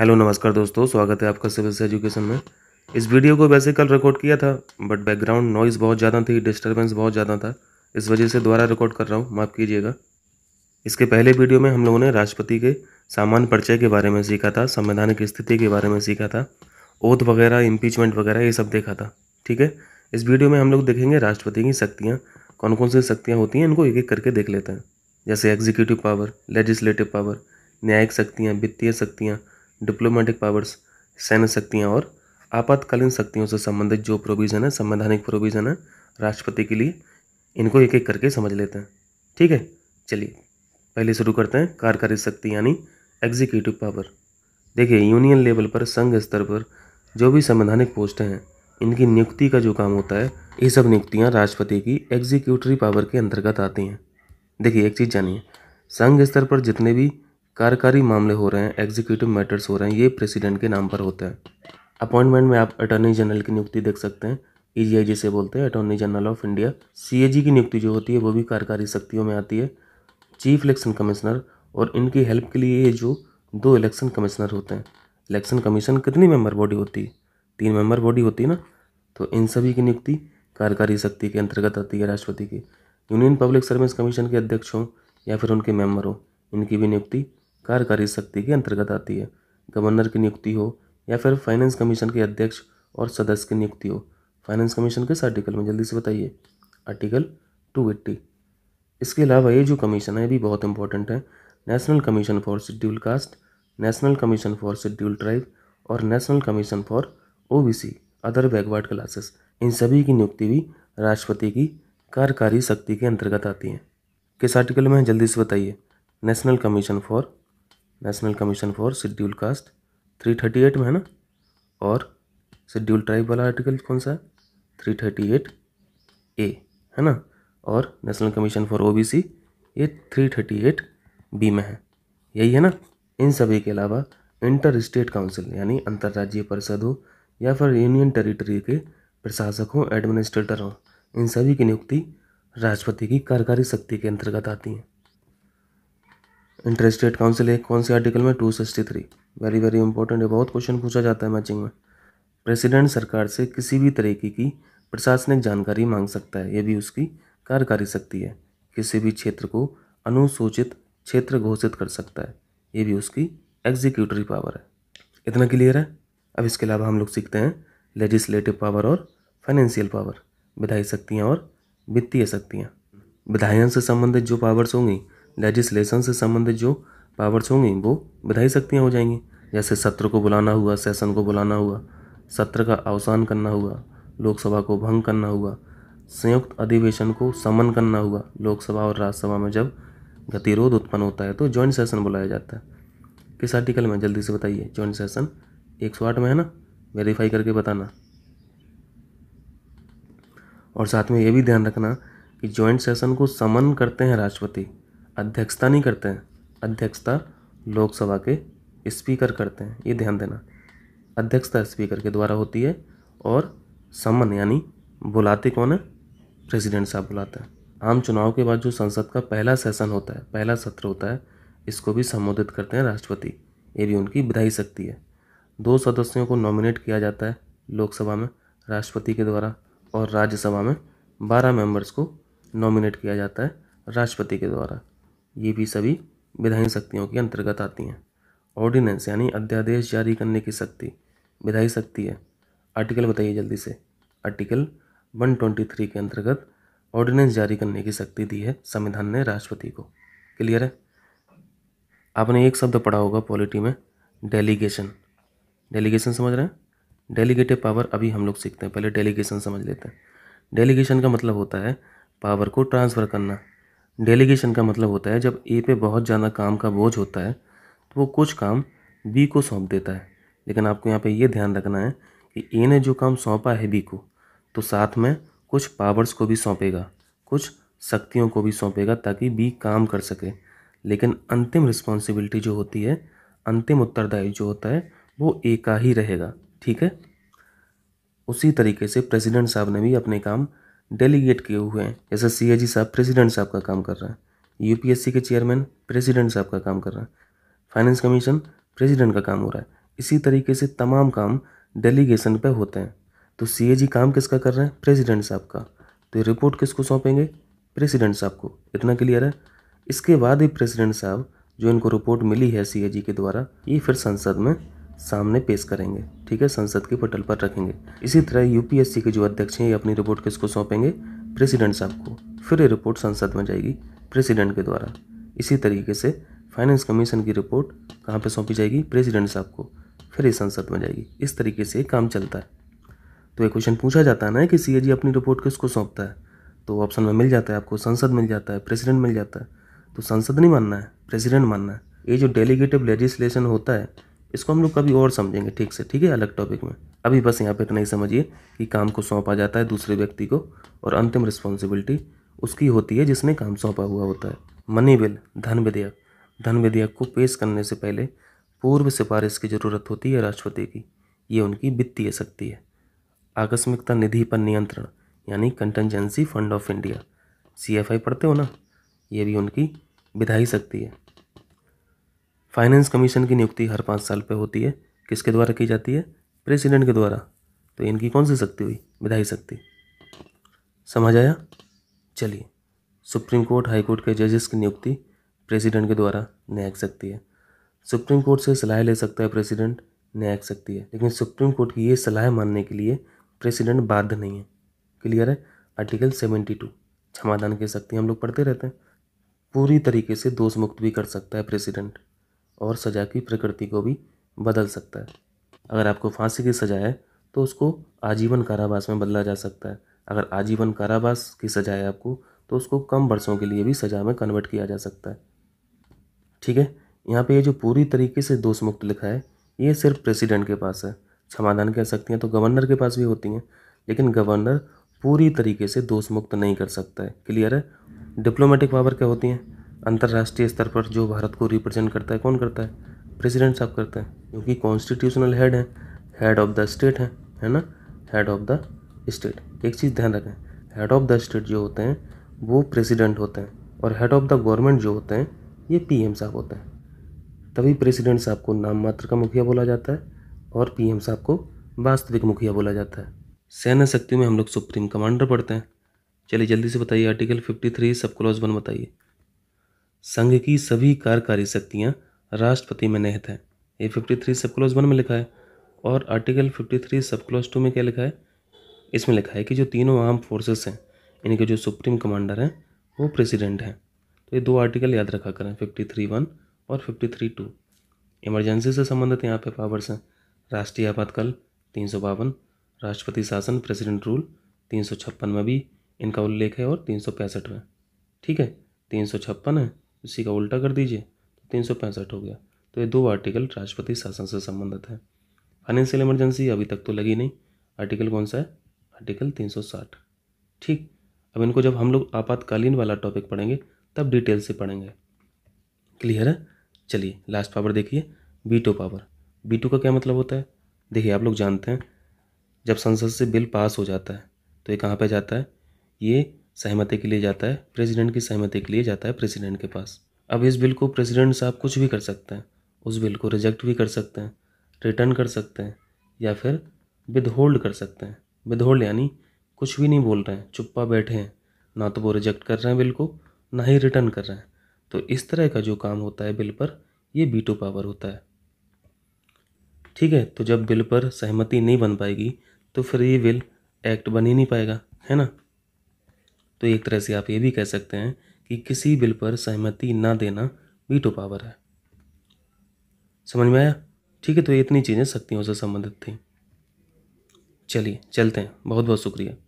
hello नमस्कार दोस्तों स्वागत है आपका सिविल एजुकेशन में इस वीडियो को वैसे कल रिकॉर्ड किया था बट बैकग्राउंड नॉइज़ बहुत ज़्यादा थी डिस्टर्बेंस बहुत ज़्यादा था इस वजह से दोबारा रिकॉर्ड कर रहा हूँ माफ़ कीजिएगा इसके पहले वीडियो में हम लोगों ने राष्ट्रपति के सामान्य परिचय के बारे में सीखा था संवैधानिक स्थिति के बारे में सीखा था ओथ वगैरह इम्पीचमेंट वगैरह ये सब देखा था ठीक है इस वीडियो में हम लोग देखेंगे राष्ट्रपति की शक्तियाँ कौन कौन सी शक्तियाँ होती हैं इनको एक एक करके देख लेते हैं जैसे एग्जीक्यूटिव पावर लेजिस्लेटिव पावर न्यायिक शक्तियाँ वित्तीय शक्तियाँ डिप्लोमेटिक पावर्स सैन्य शक्तियाँ और आपातकालीन शक्तियों से संबंधित जो प्रोविज़न है संवैधानिक प्रोविज़न है राष्ट्रपति के लिए इनको एक एक करके समझ लेते हैं ठीक है चलिए पहले शुरू करते हैं कार्यकारी शक्ति यानी एग्जीक्यूटिव पावर देखिए यूनियन लेवल पर संघ स्तर पर जो भी संवैधानिक पोस्ट हैं इनकी नियुक्ति का जो काम होता है ये सब नियुक्तियाँ राष्ट्रपति की एग्जीक्यूटरी पावर के अंतर्गत आती हैं देखिए एक चीज़ जानिए संघ स्तर पर जितने भी कार्यकारी मामले हो रहे हैं एग्जीक्यूटिव मैटर्स हो रहे हैं ये प्रेसिडेंट के नाम पर होते हैं अपॉइंटमेंट में आप अटॉर्नी जनरल की नियुक्ति देख सकते हैं ई e जिसे बोलते हैं अटॉर्नी जनरल ऑफ इंडिया सी की नियुक्ति जो होती है वो भी कार्यकारी शक्तियों में आती है चीफ इलेक्शन कमिश्नर और इनकी हेल्प के लिए ये जो दो इलेक्शन कमिश्नर होते हैं इलेक्शन कमीशन कितनी मेंबर बॉडी होती है तीन मेंबर बॉडी होती है ना तो इन सभी की नियुक्ति कार्यकारी शक्ति के अंतर्गत आती है राष्ट्रपति की यूनियन पब्लिक सर्विस कमीशन के अध्यक्ष हों या फिर उनके मेंबर हों इनकी भी नियुक्ति कार्यकारी शक्ति के अंतर्गत आती है गवर्नर की नियुक्ति हो या फिर फाइनेंस कमीशन के अध्यक्ष और सदस्य की नियुक्ति हो फाइनेंस कमीशन किस आर्टिकल में जल्दी से बताइए आर्टिकल टू एट्टी इसके अलावा ये जो कमीशन है ये भी बहुत इंपॉर्टेंट है national commission for scheduled caste national commission for scheduled tribe और national commission for O other backward classes इन सभी की नियुक्ति भी राष्ट्रपति की कार्यकारी शक्ति के अंतर्गत आती हैं किस आर्टिकल में जल्दी से बताइए national commission for national commission for scheduled caste three thirty eight में है ना और शेड्यूल ट्राइब वाला आर्टिकल कौन सा है थ्री थर्टी एट ए है ना और नेशनल कमीशन फॉर ओबीसी ये थ्री थर्टी एट बी में है यही है ना इन सभी के अलावा इंटर स्टेट काउंसिल यानी अंतर्राज्यीय परिषद हो या फिर यूनियन टेरिटरी के प्रशासक हों एडमिनिस्ट्रेटर हों इन सभी की नियुक्ति राष्ट्रपति की कार्यकारी शक्ति के अंतर्गत आती हैं इंटर स्टेट काउंसिल एक कौन से आर्टिकल में two sixty three very very important है बहुत क्वेश्चन पूछा जाता है मैचिंग में प्रेसिडेंट सरकार से किसी भी तरीके की प्रशासनिक जानकारी मांग सकता है यह भी उसकी कार्यकारी शक्ति है किसी भी क्षेत्र को अनुसूचित क्षेत्र घोषित कर सकता है ये भी उसकी एग्जीक्यूटरी पावर है इतना क्लियर है अब इसके अलावा हम लोग सीखते हैं लेजिस्लेटिव पावर और फाइनेंशियल पावर विधायी शक्तियाँ और वित्तीय शक्तियाँ विधायन से संबंधित जो पावर्स होंगी लेजिस्लेशन से संबंधित जो पावर्स होंगे वो विधायी शक्तियाँ हो जाएंगी जैसे सत्र को बुलाना हुआ सेशन को बुलाना हुआ सत्र का अवसान करना हुआ लोकसभा को भंग करना हुआ संयुक्त अधिवेशन को समन करना हुआ लोकसभा और राज्यसभा में जब गतिरोध उत्पन्न होता है तो जॉइंट सेशन बुलाया जाता है किस आर्टिकल में जल्दी से बताइए जॉइंट सेशन एक सौ आठ में है ना वेरीफाई करके बताना और साथ में ये भी ध्यान रखना कि जॉइंट सेशन को समन करते हैं राष्ट्रपति अध्यक्षता नहीं करते हैं अध्यक्षता लोकसभा के स्पीकर करते हैं ये ध्यान देना अध्यक्षता स्पीकर के द्वारा होती है और सम्मन यानी बुलाते कौन है प्रेसिडेंट साहब बुलाते हैं आम चुनाव के बाद जो संसद का पहला सेशन होता है पहला सत्र होता है इसको भी संबोधित करते हैं राष्ट्रपति ये भी उनकी बधाई शक्ति है दो सदस्यों को नॉमिनेट किया जाता है लोकसभा में राष्ट्रपति के द्वारा और राज्यसभा में बारह मेंबर्स को नॉमिनेट किया जाता है राष्ट्रपति के द्वारा ये भी सभी विधायी शक्तियों के अंतर्गत आती हैं ऑर्डिनेंस यानी अध्यादेश जारी करने की शक्ति विधायी शक्ति है आर्टिकल बताइए जल्दी से आर्टिकल 123 के अंतर्गत ऑर्डिनेंस जारी करने की शक्ति दी है संविधान ने राष्ट्रपति को क्लियर है आपने एक शब्द पढ़ा होगा पॉलिटी में डेलीगेशन डेलीगेशन समझ रहे हैं डेलीगेटिव पावर अभी हम लोग सीखते हैं पहले डेलीगेशन समझ लेते हैं डेलीगेशन का मतलब होता है पावर को ट्रांसफ़र करना डेलीगेशन का मतलब होता है जब ए पे बहुत ज़्यादा काम का बोझ होता है तो वो कुछ काम बी को सौंप देता है लेकिन आपको यहाँ पे ये ध्यान रखना है कि ए ने जो काम सौंपा है बी को तो साथ में कुछ पावर्स को भी सौंपेगा कुछ शक्तियों को भी सौंपेगा ताकि बी काम कर सके लेकिन अंतिम रिस्पॉन्सिबिलिटी जो होती है अंतिम उत्तरदायी जो होता है वो ए का ही रहेगा ठीक है उसी तरीके से प्रेसिडेंट साहब ने भी अपने काम डेलीगेट किए हुए हैं जैसे सी साहब प्रेसिडेंट साहब का काम कर रहे हैं यूपीएससी के चेयरमैन प्रेसिडेंट साहब का काम कर रहे हैं फाइनेंस कमीशन प्रेसिडेंट का काम हो रहा है इसी तरीके से तमाम काम डेलीगेशन पे होते हैं तो सी काम किसका कर रहे हैं प्रेसिडेंट साहब का तो रिपोर्ट किसको सौंपेंगे प्रेसिडेंट साहब को इतना क्लियर है इसके बाद ही प्रेसिडेंट साहब जो इनको रिपोर्ट मिली है सी के द्वारा ये फिर संसद में सामने पेश करेंगे ठीक है संसद के पटल पर रखेंगे इसी तरह यूपीएससी के जो अध्यक्ष हैं ये अपनी रिपोर्ट किसको सौंपेंगे प्रेसिडेंट साहब को फिर ये रिपोर्ट संसद में जाएगी प्रेसिडेंट के द्वारा इसी तरीके से फाइनेंस कमीशन की रिपोर्ट कहाँ पर सौंपी जाएगी प्रेसिडेंट साहब को फिर ये संसद में जाएगी इस तरीके से काम चलता है तो ये क्वेश्चन पूछा जाता है ना कि सी अपनी रिपोर्ट किसको सौंपता है तो ऑप्शन में मिल जाता है आपको संसद मिल जाता है प्रेसिडेंट मिल जाता है तो संसद नहीं मानना है प्रेसिडेंट मानना है ये जो डेलीगेटिव लेजिस्लेशन होता है इसको हम लोग कभी और समझेंगे ठीक से ठीक है अलग टॉपिक में अभी बस यहाँ पे इतना ही समझिए कि काम को सौंपा जाता है दूसरे व्यक्ति को और अंतिम रिस्पॉन्सिबिलिटी उसकी होती है जिसने काम सौंपा हुआ होता है मनी बिल धन विधेयक धन विधेयक को पेश करने से पहले पूर्व सिफारिश की ज़रूरत होती है राष्ट्रपति की ये उनकी वित्तीय शक्ति है आकस्मिकता निधि पर नियंत्रण यानी कंटेंजेंसी फंड ऑफ इंडिया सी पढ़ते हो ना ये भी उनकी विधायी शक्ति है फाइनेंस कमीशन की नियुक्ति हर पाँच साल पे होती है किसके द्वारा की जाती है प्रेसिडेंट के द्वारा तो इनकी कौन सी शक्ति हुई विधायी शक्ति समझ आया चलिए सुप्रीम कोर्ट हाई कोर्ट के जजेस की नियुक्ति प्रेसिडेंट के द्वारा न्यायिक शक्ति है सुप्रीम कोर्ट से सलाह ले सकता है प्रेसिडेंट न्यायिक शक्ति है लेकिन सुप्रीम कोर्ट की ये सलाह मानने के लिए प्रेसिडेंट बाध्य नहीं है क्लियर है आर्टिकल सेवेंटी टू क्षमादान की शक्ति हम लोग पढ़ते रहते हैं पूरी तरीके से दोष मुक्त भी कर सकता है प्रेसिडेंट और सज़ा की प्रकृति को भी बदल सकता है अगर आपको फांसी की सज़ा है तो उसको आजीवन कारावास में बदला जा सकता है अगर आजीवन कारावास की सज़ा है आपको तो उसको कम वर्षों के लिए भी सज़ा में कन्वर्ट किया जा सकता है ठीक है यहाँ पे ये जो पूरी तरीके से दोष मुक्त लिखा है ये सिर्फ प्रेसिडेंट के पास है क्षमादान कह सकती हैं तो गवर्नर के पास भी होती हैं लेकिन गवर्नर पूरी तरीके से दोष मुक्त नहीं कर सकता है क्लियर है डिप्लोमेटिक पावर क्या होती हैं अंतर्राष्ट्रीय स्तर पर जो भारत को रिप्रेजेंट करता है कौन करता है प्रेसिडेंट साहब करते हैं क्योंकि कॉन्स्टिट्यूशनल हेड है हेड ऑफ द स्टेट है है ना हेड ऑफ द स्टेट एक चीज़ ध्यान रखें हेड ऑफ द स्टेट जो होते हैं वो प्रेसिडेंट होते हैं और हेड ऑफ द गवर्नमेंट जो होते हैं ये पी साहब होते हैं तभी प्रेसिडेंट साहब को नाम मात्र का मुखिया बोला जाता है और पी साहब को वास्तविक मुखिया बोला जाता है सेना शक्ति में हम लोग सुप्रीम कमांडर पढ़ते हैं चलिए जल्दी से बताइए article fifty three sub clause one बताइए संघ की सभी कार्यकारी शक्तियाँ राष्ट्रपति में निहित हैं ये fifty three sub clause one में लिखा है और article fifty three sub clause two में क्या लिखा है इसमें लिखा है कि जो तीनों आर्म फोर्सेस हैं इनके जो सुप्रीम कमांडर हैं वो प्रेसिडेंट हैं तो ये दो आर्टिकल याद रखा करें फिफ्टी थ्री वन और फिफ्टी थ्री टू इमरजेंसी से संबंधित यहाँ पे पावर्स हैं राष्ट्रीय आपातकाल तीन सौ बावन राष्ट्रपति शासन प्रेसिडेंट रूल तीन सौ छप्पन में भी इनका उल्लेख है और तीन सौ पैंसठ में ठीक है तीन सौ छप्पन है इसी का उल्टा कर दीजिए तो तीन सौ पैंसठ हो गया तो ये दो आर्टिकल राष्ट्रपति शासन से संबंधित है फाइनेंशियल इमरजेंसी अभी तक तो लगी नहीं आर्टिकल कौन सा है आर्टिकल तीन सौ साठ ठीक अब इनको जब हम लोग आपातकालीन वाला टॉपिक पढ़ेंगे तब डिटेल से पढ़ेंगे क्लियर है चलिए लास्ट पावर देखिए टू पावर टू का क्या मतलब होता है देखिए आप लोग जानते हैं जब संसद से बिल पास हो जाता है तो ये कहाँ पे जाता है ये सहमति के लिए जाता है प्रेसिडेंट की सहमति के लिए जाता है प्रेसिडेंट के पास अब इस बिल को प्रेसिडेंट साहब कुछ भी कर सकते हैं उस बिल को रिजेक्ट भी कर सकते हैं रिटर्न कर सकते हैं या फिर विद होल्ड कर सकते हैं विदहोल्ड यानी कुछ भी नहीं बोल रहे हैं चुप्पा बैठे हैं ना तो वो रिजेक्ट कर रहे हैं बिल को ना ही रिटर्न कर रहे हैं तो इस तरह का जो काम होता है बिल पर ये बीटो पावर होता है ठीक है तो जब बिल पर सहमति नहीं बन पाएगी तो फिर ये बिल एक्ट बन ही नहीं पाएगा है ना तो एक तरह से आप ये भी कह सकते हैं कि किसी बिल पर सहमति ना देना वीटो पावर है समझ में आया ठीक है तो इतनी चीज़ें शक्तियों से संबंधित थी चलिए चलते हैं बहुत बहुत शुक्रिया